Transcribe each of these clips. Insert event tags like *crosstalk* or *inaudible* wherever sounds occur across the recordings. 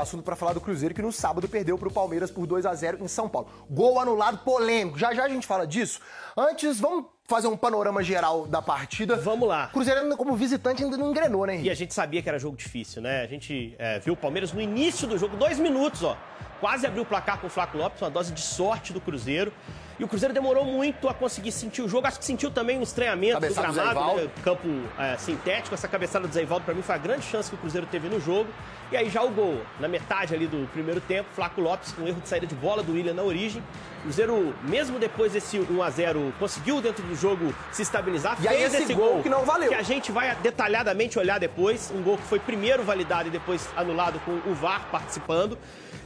Assunto para falar do Cruzeiro que no sábado perdeu para o Palmeiras por 2 a 0 em São Paulo. Gol anulado polêmico. Já já a gente fala disso. Antes, vamos fazer um panorama geral da partida. Vamos lá. Cruzeiro, como visitante, ainda não engrenou, né, Henrique? E a gente sabia que era jogo difícil, né? A gente é, viu o Palmeiras no início do jogo, dois minutos, ó. Quase abriu o placar com o Flávio Lopes, uma dose de sorte do Cruzeiro. E o Cruzeiro demorou muito a conseguir sentir o jogo. Acho que sentiu também um treinamentos cabeçada do gramado, do né? campo é, sintético. Essa cabeçada do Zeivaldo, para mim, foi a grande chance que o Cruzeiro teve no jogo. E aí já o gol. Na metade ali do primeiro tempo, Flávio Lopes com erro de saída de bola do William na origem. O Cruzeiro, mesmo depois desse 1 a 0 conseguiu dentro do do jogo se estabilizar. E aí esse, esse gol, gol, que não valeu. Que a gente vai detalhadamente olhar depois. Um gol que foi primeiro validado e depois anulado com o VAR participando.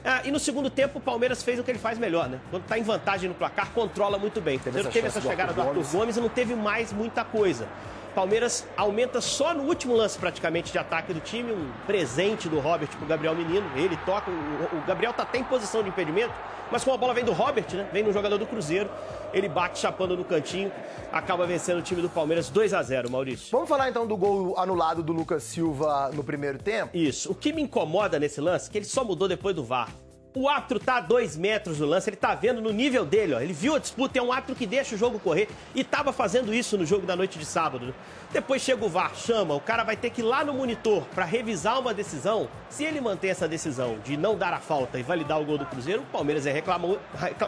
Ah, e no segundo tempo, o Palmeiras fez o que ele faz melhor, né? Quando está em vantagem no placar, controla muito bem. Teve, essa, teve essa chegada do Arthur, do Arthur Gomes. Gomes e não teve mais muita coisa. Palmeiras aumenta só no último lance praticamente de ataque do time, um presente do Robert pro Gabriel Menino. Ele toca, o, o Gabriel tá até em posição de impedimento, mas como a bola vem do Robert, né? Vem no jogador do Cruzeiro, ele bate chapando no cantinho, acaba vencendo o time do Palmeiras 2 a 0, Maurício. Vamos falar então do gol anulado do Lucas Silva no primeiro tempo? Isso. O que me incomoda nesse lance é que ele só mudou depois do VAR. O árbitro tá a dois metros do lance, ele tá vendo no nível dele, ó. Ele viu a disputa, é um árbitro que deixa o jogo correr e tava fazendo isso no jogo da noite de sábado. Depois chega o VAR, chama, o cara vai ter que ir lá no monitor para revisar uma decisão. Se ele manter essa decisão de não dar a falta e validar o gol do Cruzeiro, o Palmeiras é reclamar,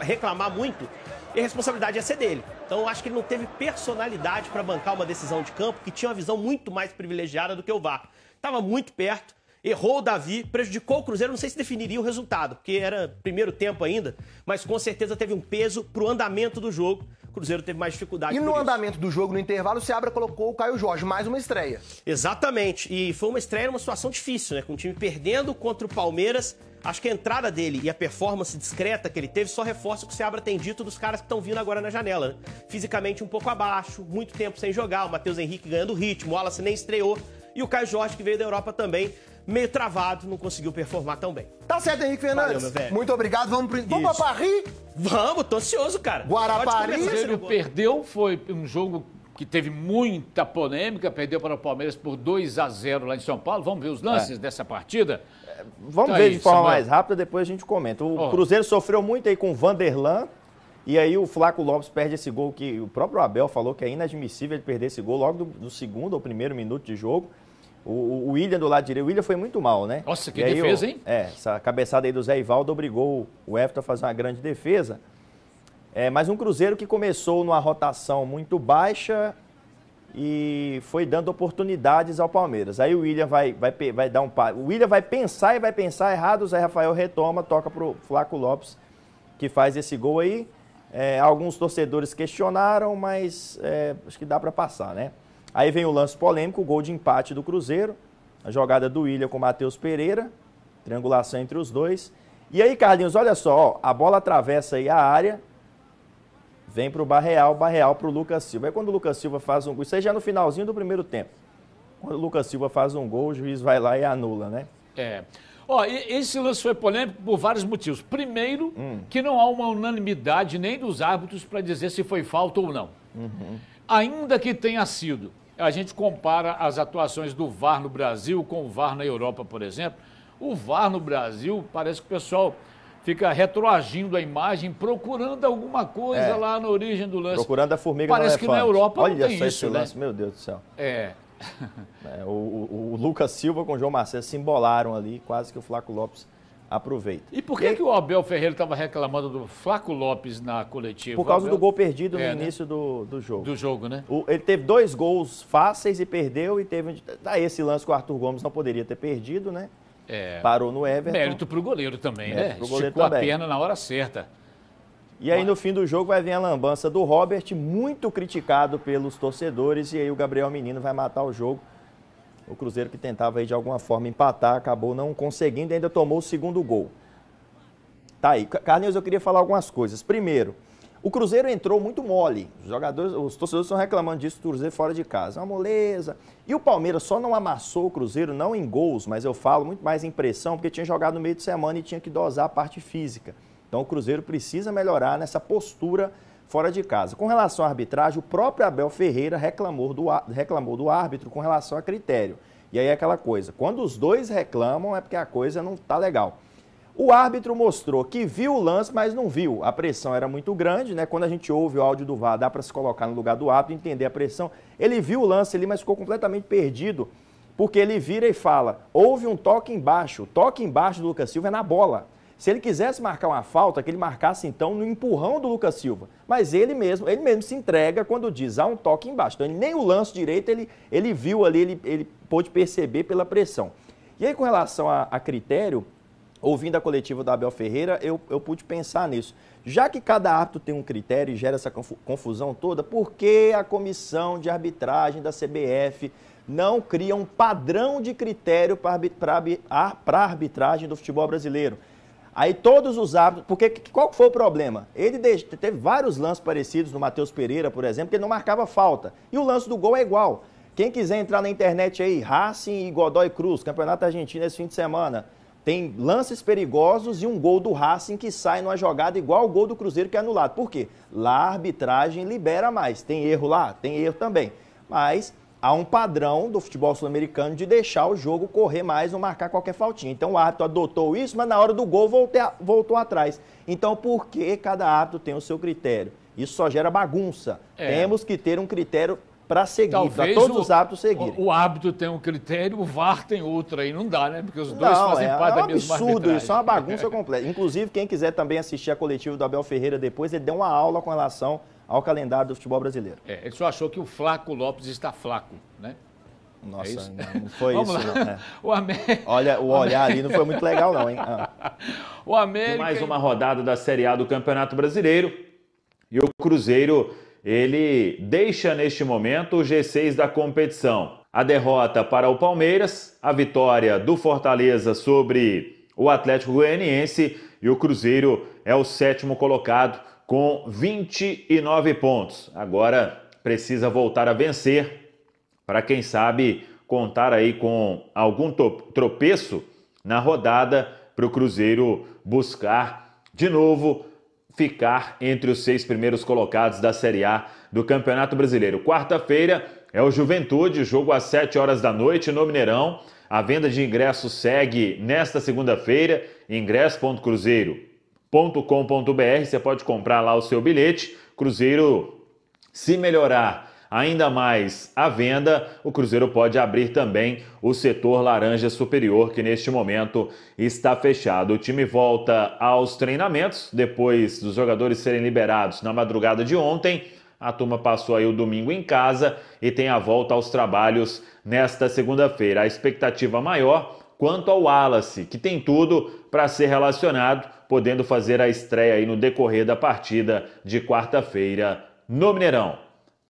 reclamar muito e a responsabilidade ia ser dele. Então eu acho que ele não teve personalidade para bancar uma decisão de campo que tinha uma visão muito mais privilegiada do que o VAR. Tava muito perto Errou o Davi, prejudicou o Cruzeiro, não sei se definiria o resultado, porque era primeiro tempo ainda, mas com certeza teve um peso pro andamento do jogo. O Cruzeiro teve mais dificuldade. E no andamento do jogo, no intervalo, o Seabra colocou o Caio Jorge, mais uma estreia. Exatamente. E foi uma estreia numa situação difícil, né? Com o time perdendo contra o Palmeiras. Acho que a entrada dele e a performance discreta que ele teve só reforça o que o Seabra tem dito dos caras que estão vindo agora na janela. Né? Fisicamente um pouco abaixo, muito tempo sem jogar, o Matheus Henrique ganhando ritmo, o Wallace nem estreou e o Caio Jorge que veio da Europa também meio travado, não conseguiu performar tão bem. Tá certo, Henrique Fernandes. Valeu, meu velho. Muito obrigado. Vamos, pro... vamos pra Paris? Vamos, tô ansioso, cara. Guarapari. O Cruzeiro perdeu, foi um jogo que teve muita polêmica, perdeu para o Palmeiras por 2 a 0 lá em São Paulo. Vamos ver os lances é. dessa partida? É, vamos tá ver aí, é de forma Samuel. mais rápida, depois a gente comenta. O oh. Cruzeiro sofreu muito aí com o Vanderlan, e aí o Flaco Lopes perde esse gol que o próprio Abel falou que é inadmissível ele perder esse gol logo do, do segundo ou primeiro minuto de jogo. O, o William do lado direito, o William foi muito mal, né? Nossa, que defesa, hein? É, essa cabeçada aí do Zé Ivaldo obrigou o Everton a fazer uma grande defesa. É, mas um Cruzeiro que começou numa rotação muito baixa e foi dando oportunidades ao Palmeiras. Aí o William vai, vai, vai dar um par. O William vai pensar e vai pensar errado, o Zé Rafael retoma, toca pro Flaco Lopes, que faz esse gol aí. É, alguns torcedores questionaram, mas é, acho que dá para passar, né? Aí vem o lance polêmico, o gol de empate do Cruzeiro, a jogada do William com o Matheus Pereira, triangulação entre os dois. E aí, Carlinhos, olha só, ó, a bola atravessa aí a área, vem para o Barreal, Barreal para o Lucas Silva. Aí quando o Lucas Silva faz um gol, isso aí já é no finalzinho do primeiro tempo. Quando o Lucas Silva faz um gol, o juiz vai lá e anula, né? É. Ó, esse lance foi polêmico por vários motivos. Primeiro, hum. que não há uma unanimidade nem dos árbitros para dizer se foi falta ou não. Uhum ainda que tenha sido. A gente compara as atuações do VAR no Brasil com o VAR na Europa, por exemplo. O VAR no Brasil, parece que o pessoal fica retroagindo a imagem, procurando alguma coisa é, lá na origem do lance. Procurando a formiga Parece no que na Europa Olha não tem só isso, esse né? lance, meu Deus do céu. É. *laughs* é o, o, o, Lucas Silva com o João Marcelo se embolaram ali, quase que o Flávio Lopes aproveita. E por que, e... que o Abel Ferreira estava reclamando do Flaco Lopes na coletiva? Por causa Abel... do gol perdido no é, né? início né? do, do jogo. Do jogo, né? O, ele teve dois gols fáceis e perdeu, e teve tá, esse lance que o Arthur Gomes não poderia ter perdido, né? É. Parou no Everton. Mérito para o goleiro também, Mérito né? Pro goleiro Esticou também. a perna na hora certa. E aí, no fim do jogo, vai vir a lambança do Robert, muito criticado pelos torcedores, e aí o Gabriel Menino vai matar o jogo. O Cruzeiro que tentava aí de alguma forma empatar, acabou não conseguindo e ainda tomou o segundo gol. Tá aí. Carlinhos, eu queria falar algumas coisas. Primeiro, o Cruzeiro entrou muito mole. Os jogadores, os torcedores estão reclamando disso, o Cruzeiro fora de casa. É uma moleza. E o Palmeiras só não amassou o Cruzeiro, não em gols, mas eu falo muito mais em pressão, porque tinha jogado no meio de semana e tinha que dosar a parte física. Então o Cruzeiro precisa melhorar nessa postura fora de casa. Com relação à arbitragem, o próprio Abel Ferreira reclamou do, reclamou do árbitro com relação a critério. E aí é aquela coisa, quando os dois reclamam é porque a coisa não está legal. O árbitro mostrou que viu o lance, mas não viu. A pressão era muito grande, né? Quando a gente ouve o áudio do VAR, dá para se colocar no lugar do árbitro, entender a pressão. Ele viu o lance ali, mas ficou completamente perdido, porque ele vira e fala: houve um toque embaixo. O toque embaixo do Lucas Silva é na bola. Se ele quisesse marcar uma falta, que ele marcasse então no empurrão do Lucas Silva. Mas ele mesmo, ele mesmo se entrega quando diz há um toque embaixo. Então ele nem o lance direito ele, ele viu ali, ele, ele pôde perceber pela pressão. E aí com relação a, a critério, ouvindo a coletiva do Abel Ferreira, eu, eu pude pensar nisso. Já que cada árbitro tem um critério e gera essa confusão toda, por que a comissão de arbitragem da CBF não cria um padrão de critério para a arbitragem do futebol brasileiro? Aí todos os árbitros, porque qual foi o problema? Ele teve vários lances parecidos no Matheus Pereira, por exemplo, que ele não marcava falta. E o lance do gol é igual. Quem quiser entrar na internet aí, Racing e Godoy Cruz, Campeonato Argentino esse fim de semana. Tem lances perigosos e um gol do Racing que sai numa jogada igual ao gol do Cruzeiro que é anulado. Por quê? Lá a arbitragem libera mais. Tem erro lá? Tem erro também. Mas há um padrão do futebol sul-americano de deixar o jogo correr mais ou marcar qualquer faltinha. Então o árbitro adotou isso, mas na hora do gol voltou, voltou atrás. Então por que cada árbitro tem o seu critério? Isso só gera bagunça. É. Temos que ter um critério para seguir, para todos o, os hábitos seguirem. O, o árbitro tem um critério, o VAR tem outro aí, não dá, né? Porque os dois não, fazem é, parte é da um absurdo isso, é uma bagunça completa. Inclusive, quem quiser também assistir a coletiva do Abel Ferreira depois, ele deu uma aula com relação ao calendário do futebol brasileiro. É, ele só achou que o Flaco Lopes está flaco, né? Nossa, é isso? não foi isso. Não, é. *laughs* o América... Olha, o *laughs* olhar América... ali não foi muito legal, não, hein? Ah. O América... mais uma rodada da Série A do Campeonato Brasileiro. E o Cruzeiro, ele deixa neste momento o G6 da competição. A derrota para o Palmeiras, a vitória do Fortaleza sobre o Atlético Goianiense e o Cruzeiro é o sétimo colocado com 29 pontos. Agora precisa voltar a vencer para quem sabe contar aí com algum tropeço na rodada para o Cruzeiro buscar de novo ficar entre os seis primeiros colocados da Série A do Campeonato Brasileiro. Quarta-feira é o Juventude, jogo às 7 horas da noite no Mineirão. A venda de ingressos segue nesta segunda-feira, ingresso.cruzeiro cruzeiro.com.br. Você pode comprar lá o seu bilhete. Cruzeiro, se melhorar ainda mais a venda, o Cruzeiro pode abrir também o setor laranja superior, que neste momento está fechado. O time volta aos treinamentos depois dos jogadores serem liberados na madrugada de ontem. A turma passou aí o domingo em casa e tem a volta aos trabalhos nesta segunda-feira. A expectativa maior quanto ao Wallace, que tem tudo para ser relacionado, podendo fazer a estreia aí no decorrer da partida de quarta-feira no Mineirão.